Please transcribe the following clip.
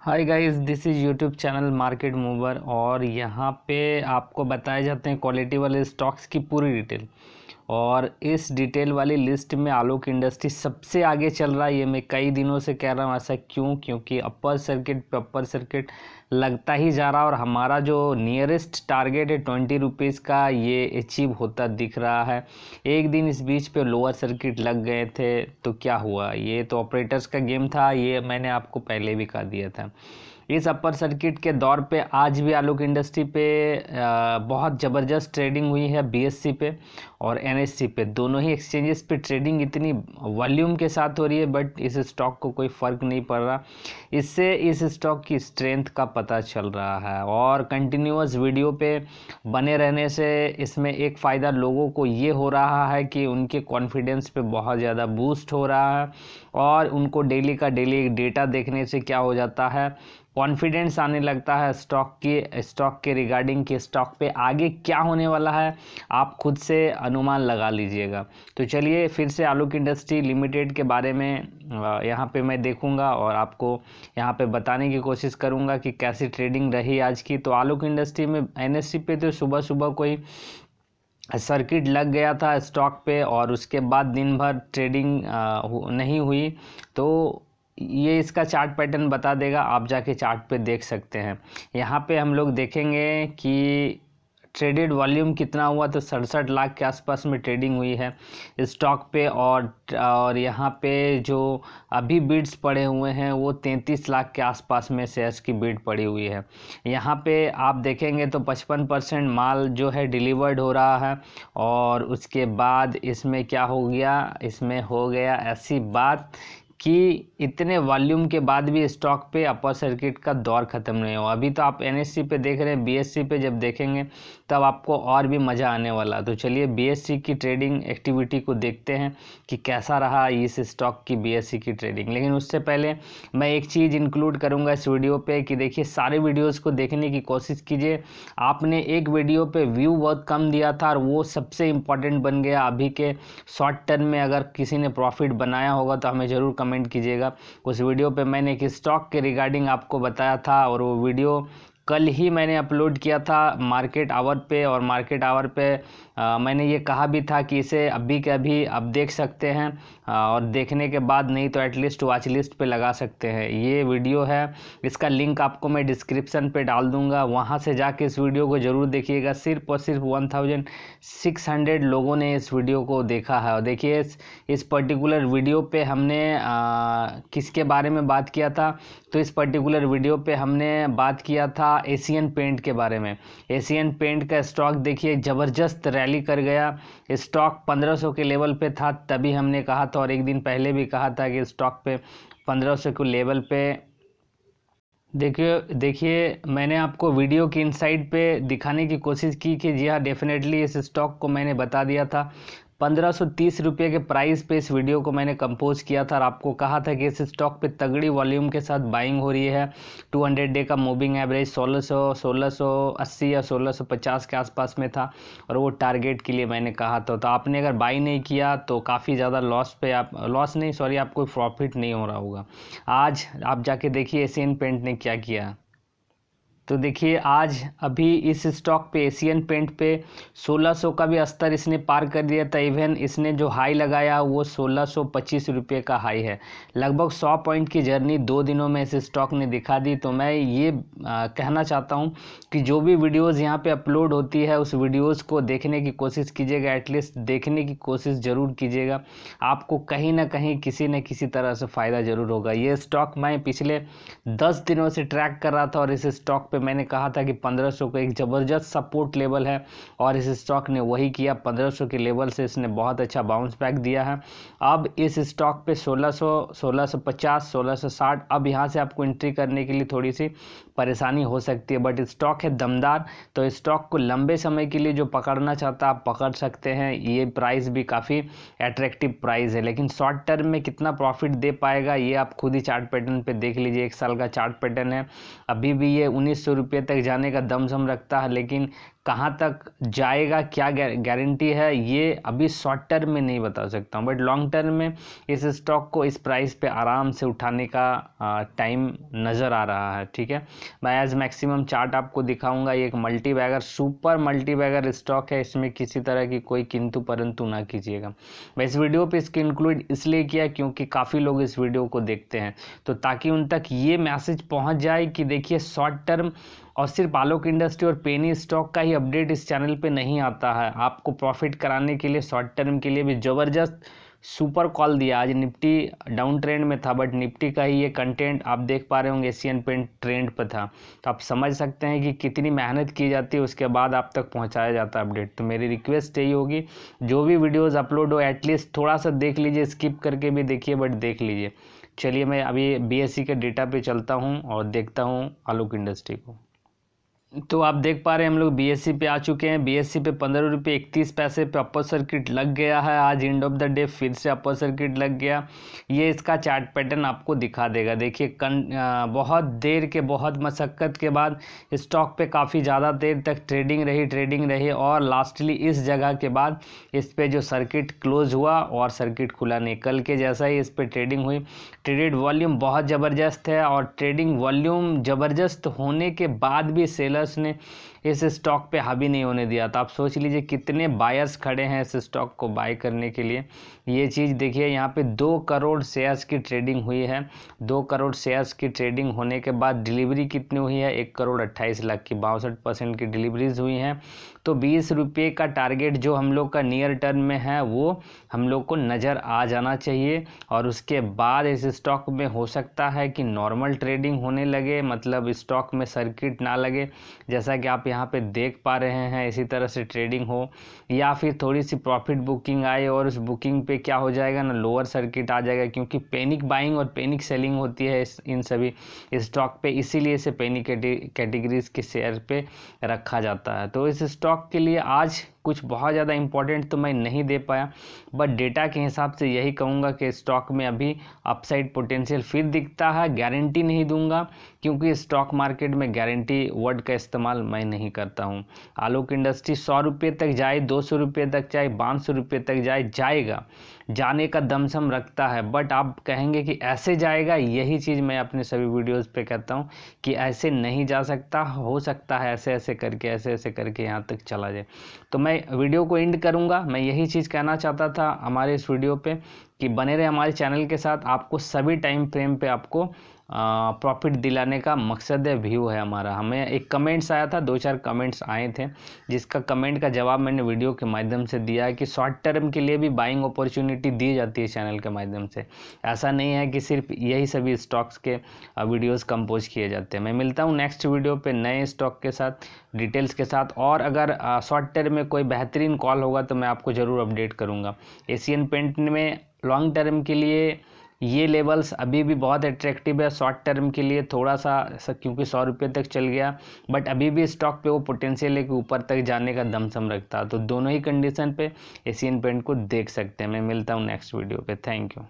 hi guys this is YouTube channel market mover और यहाँ पे आपको बताए जाते हैं क्वालिटी वाले स्टॉक्स की पूरी डिटेल और इस डिटेल वाली लिस्ट में आलोक इंडस्ट्री सबसे आगे चल रहा है ये मैं कई दिनों से कह रहा हूँ ऐसा क्यों क्योंकि अपर सर्किट पे अपर सर्किट लगता ही जा रहा और हमारा जो नियरेस्ट टारगेट है ट्वेंटी रुपीज़ का ये अचीव होता दिख रहा है एक दिन इस बीच पे लोअर सर्किट लग गए थे तो क्या हुआ ये तो ऑपरेटर्स का गेम था ये मैंने आपको पहले भी कहा दिया था इस अपर सर्किट के दौर पे आज भी आलोक इंडस्ट्री पे बहुत ज़बरदस्त ट्रेडिंग हुई है बीएससी पे और एनएससी पे दोनों ही एक्सचेंजेस पे ट्रेडिंग इतनी वॉल्यूम के साथ हो रही है बट इस स्टॉक को कोई फ़र्क नहीं पड़ रहा इससे इस स्टॉक की स्ट्रेंथ का पता चल रहा है और कंटिन्यूस वीडियो पे बने रहने से इसमें एक फ़ायदा लोगों को ये हो रहा है कि उनके कॉन्फिडेंस पे बहुत ज़्यादा बूस्ट हो रहा है और उनको डेली का डेली एक डेटा देखने से क्या हो जाता है कॉन्फिडेंस आने लगता है स्टॉक के स्टॉक के रिगार्डिंग के स्टॉक पे आगे क्या होने वाला है आप खुद से अनुमान लगा लीजिएगा तो चलिए फिर से आलोक इंडस्ट्री लिमिटेड के बारे में यहाँ पे मैं देखूँगा और आपको यहाँ पे बताने की कोशिश करूँगा कि कैसी ट्रेडिंग रही आज की तो आलोक इंडस्ट्री में एन e पे तो सुबह सुबह कोई सर्किट लग गया था स्टॉक पे और उसके बाद दिन भर ट्रेडिंग नहीं हुई तो ये इसका चार्ट पैटर्न बता देगा आप जाके चार्ट पे देख सकते हैं यहाँ पे हम लोग देखेंगे कि ट्रेडेड वॉल्यूम कितना हुआ तो सड़सठ लाख के आसपास में ट्रेडिंग हुई है स्टॉक पे और और यहाँ पे जो अभी बीड्स पड़े हुए हैं वो तैंतीस लाख के आसपास में शेयर्स की बीड पड़ी हुई है यहाँ पे आप देखेंगे तो पचपन परसेंट माल जो है डिलीवर्ड हो रहा है और उसके बाद इसमें क्या हो गया इसमें हो गया ऐसी बात कि इतने वॉल्यूम के बाद भी स्टॉक पे अपर सर्किट का दौर ख़त्म नहीं हुआ अभी तो आप एनएससी e पे देख रहे हैं बीएससी e पे जब देखेंगे तब आपको और भी मज़ा आने वाला तो चलिए बीएससी की ट्रेडिंग एक्टिविटी को देखते हैं कि कैसा रहा इस स्टॉक की बीएससी की ट्रेडिंग लेकिन उससे पहले मैं एक चीज़ इंक्लूड करूँगा इस वीडियो पे कि देखिए सारे वीडियोस को देखने की कोशिश कीजिए आपने एक वीडियो पे व्यू बहुत कम दिया था और वो सबसे इम्पॉर्टेंट बन गया अभी के शॉर्ट टर्म में अगर किसी ने प्रॉफिट बनाया होगा तो हमें ज़रूर कमेंट कीजिएगा उस वीडियो पर मैंने एक स्टॉक के रिगार्डिंग आपको बताया था और वो वीडियो कल ही मैंने अपलोड किया था मार्केट आवर पे और मार्केट आवर पे आ, मैंने ये कहा भी था कि इसे अभी के अभी आप देख सकते हैं आ, और देखने के बाद नहीं तो एटलीस्ट वॉच लिस्ट पे लगा सकते हैं ये वीडियो है इसका लिंक आपको मैं डिस्क्रिप्शन पे डाल दूंगा वहाँ से जाके इस वीडियो को ज़रूर देखिएगा सिर्फ और सिर्फ वन थाउजेंड सिक्स हंड्रेड लोगों ने इस वीडियो को देखा है और देखिए इस, इस पर्टिकुलर वीडियो पर हमने आ, किसके बारे में बात किया था तो इस पर्टिकुलर वीडियो पर हमने बात किया था रहा एशियन पेंट के बारे में एशियन पेंट का स्टॉक देखिए ज़बरदस्त रैली कर गया स्टॉक 1500 के लेवल पे था तभी हमने कहा था और एक दिन पहले भी कहा था कि स्टॉक पे 1500 के लेवल पे देखिए देखिए मैंने आपको वीडियो की इनसाइड पे दिखाने की कोशिश की कि जी हाँ डेफिनेटली इस स्टॉक को मैंने बता दिया था पंद्रह सौ तीस रुपये के प्राइस पे इस वीडियो को मैंने कंपोज किया था और आपको कहा था कि इस स्टॉक पे तगड़ी वॉल्यूम के साथ बाइंग हो रही है 200 डे का मूविंग एवरेज 1600 1680 या 1650 के आसपास में था और वो टारगेट के लिए मैंने कहा था तो आपने अगर बाई नहीं किया तो काफ़ी ज़्यादा लॉस पे आप लॉस नहीं सॉरी आपको प्रॉफिट नहीं हो रहा होगा आज आप जाके देखिए एशियन पेंट ने क्या किया तो देखिए आज अभी इस स्टॉक पे एशियन पेंट पे 1600 का भी स्तर इसने पार कर दिया था इवन इसने जो हाई लगाया वो 1625 रुपए का हाई है लगभग 100 पॉइंट की जर्नी दो दिनों में इस स्टॉक ने दिखा दी तो मैं ये आ, कहना चाहता हूँ कि जो भी वीडियोज़ यहाँ पर अपलोड होती है उस वीडियोज़ को देखने की कोशिश कीजिएगा एटलीस्ट देखने की कोशिश ज़रूर कीजिएगा आपको कहीं ना कहीं किसी न किसी तरह से फ़ायदा ज़रूर होगा ये स्टॉक मैं पिछले दस दिनों से ट्रैक कर रहा था और इस स्टॉक पर पे मैंने कहा था कि 1500 का एक ज़बरदस्त सपोर्ट लेवल है और इस स्टॉक ने वही किया 1500 के लेवल से इसने बहुत अच्छा बाउंस बैक दिया है अब इस स्टॉक पे 1600 1650 1660 अब यहाँ से आपको एंट्री करने के लिए थोड़ी सी परेशानी हो सकती है बट स्टॉक है दमदार तो स्टॉक को लंबे समय के लिए जो पकड़ना चाहता है आप पकड़ सकते हैं ये प्राइस भी काफ़ी अट्रैक्टिव प्राइस है लेकिन शॉर्ट टर्म में कितना प्रॉफिट दे पाएगा ये आप खुद ही चार्ट पैटर्न पे देख लीजिए एक साल का चार्ट पैटर्न है अभी भी ये उन्नीस सौ रुपये तक जाने का दमसम रखता है लेकिन कहाँ तक जाएगा क्या गारंटी है ये अभी शॉर्ट टर्म में नहीं बता सकता हूँ बट लॉन्ग टर्म में इस स्टॉक को इस प्राइस पे आराम से उठाने का टाइम नज़र आ रहा है ठीक है मैं एज मैक्सिमम चार्ट आपको दिखाऊंगा ये एक multi bagger super multi bagger stock है इसमें किसी तरह की कोई किंतु परंतु ना कीजिएगा मैं इस वीडियो पर इसके इंक्लूड इसलिए किया क्योंकि काफ़ी लोग इस वीडियो को देखते हैं तो ताकि उन तक ये मैसेज पहुँच जाए कि देखिए शॉर्ट टर्म और सिर्फ आलोक इंडस्ट्री और पेनी स्टॉक का ही अपडेट इस चैनल पे नहीं आता है आपको प्रॉफिट कराने के लिए शॉर्ट टर्म के लिए भी ज़बरदस्त सुपर कॉल दिया आज निफ्टी डाउन ट्रेंड में था बट निफ्टी का ही ये कंटेंट आप देख पा रहे होंगे एशियन पेंट ट्रेंड पर था तो आप समझ सकते हैं कि कितनी मेहनत की जाती है उसके बाद आप तक पहुंचाया जाता है अपडेट तो मेरी रिक्वेस्ट यही होगी जो भी वीडियोस अपलोड हो एटलीस्ट थोड़ा सा देख लीजिए स्किप करके भी देखिए बट देख लीजिए चलिए मैं अभी बी e के डेटा पर चलता हूँ और देखता हूँ आलोक इंडस्ट्री को तो आप देख पा रहे हैं हम लोग बीएससी पे आ चुके हैं बीएससी पे पंद्रह रुपये इकतीस पैसे पे अपर सर्किट लग गया है आज एंड ऑफ द डे फिर से अपर सर्किट लग गया ये इसका चार्ट पैटर्न आपको दिखा देगा देखिए कन बहुत देर के बहुत मशक्क़त के बाद स्टॉक पे काफ़ी ज़्यादा देर तक ट्रेडिंग रही ट्रेडिंग रही और लास्टली इस जगह के बाद इस पर जो सर्किट क्लोज हुआ और सर्किट खुला नहीं कल के जैसा ही इस पर ट्रेडिंग हुई ट्रेडिड वॉल्यूम बहुत ज़बरदस्त है और ट्रेडिंग वॉल्यूम ज़बरदस्त होने के बाद भी सेलर सेलर्स ने इस स्टॉक पे हावी नहीं होने दिया तो आप सोच लीजिए कितने बायर्स खड़े हैं इस स्टॉक को बाय करने के लिए ये चीज़ देखिए यहाँ पे दो करोड़ शेयर्स की ट्रेडिंग हुई है दो करोड़ शेयर्स की ट्रेडिंग होने के बाद डिलीवरी कितनी हुई है एक करोड़ अट्ठाईस लाख की बासठ परसेंट की डिलीवरीज हुई हैं तो बीस रुपये का टारगेट जो हम लोग का नियर टर्म में है वो हम लोग को नज़र आ जाना चाहिए और उसके बाद इस स्टॉक में हो सकता है कि नॉर्मल ट्रेडिंग होने लगे मतलब स्टॉक में सर्किट ना लगे जैसा कि आप यहाँ पे देख पा रहे हैं इसी तरह से ट्रेडिंग हो या फिर थोड़ी सी प्रॉफिट बुकिंग आए और उस बुकिंग पे क्या हो जाएगा ना लोअर सर्किट आ जाएगा क्योंकि पैनिक बाइंग और पेनिक सेलिंग होती है इन सभी स्टॉक पे इसीलिए इसे पैनिक कैटेगरीज के शेयर पे रखा जाता है तो इस स्टॉक आपके लिए आज कुछ बहुत ज़्यादा इंपॉर्टेंट तो मैं नहीं दे पाया बट डेटा के हिसाब से यही कहूँगा कि स्टॉक में अभी अपसाइड पोटेंशियल फिर दिखता है गारंटी नहीं दूंगा क्योंकि स्टॉक मार्केट में गारंटी वर्ड का इस्तेमाल मैं नहीं करता हूँ आलोक इंडस्ट्री सौ रुपये तक जाए दो सौ रुपये तक जाए पाँच सौ रुपये तक जाए जाएगा जाने का दमसम रखता है बट आप कहेंगे कि ऐसे जाएगा यही चीज़ मैं अपने सभी वीडियोस पे कहता हूँ कि ऐसे नहीं जा सकता हो सकता है ऐसे ऐसे करके ऐसे ऐसे करके यहाँ तक चला जाए तो मैं मैं वीडियो को एंड करूंगा मैं यही चीज़ कहना चाहता था हमारे इस वीडियो पे कि बने रहे हमारे चैनल के साथ आपको सभी टाइम फ्रेम पे आपको प्रॉफिट दिलाने का मकसद है व्यू है हमारा हमें एक कमेंट्स आया था दो चार कमेंट्स आए थे जिसका कमेंट का जवाब मैंने वीडियो के माध्यम से दिया है कि शॉर्ट टर्म के लिए भी बाइंग अपॉर्चुनिटी दी जाती है चैनल के माध्यम से ऐसा नहीं है कि सिर्फ यही सभी स्टॉक्स के वीडियोज़ कंपोज किए जाते हैं मैं मिलता हूँ नेक्स्ट वीडियो पर नए स्टॉक के साथ डिटेल्स के साथ और अगर शॉर्ट टर्म में कोई बेहतरीन कॉल होगा तो मैं आपको ज़रूर अपडेट करूँगा एशियन पेंट में लॉन्ग टर्म के लिए ये लेवल्स अभी भी बहुत अट्रैक्टिव है शॉर्ट टर्म के लिए थोड़ा सा क्योंकि सौ रुपये तक चल गया बट अभी भी स्टॉक पे वो पोटेंशियल है कि ऊपर तक जाने का दमसम रखता तो दोनों ही कंडीशन पे एशियन पेंट को देख सकते हैं मैं मिलता हूँ नेक्स्ट वीडियो पे थैंक यू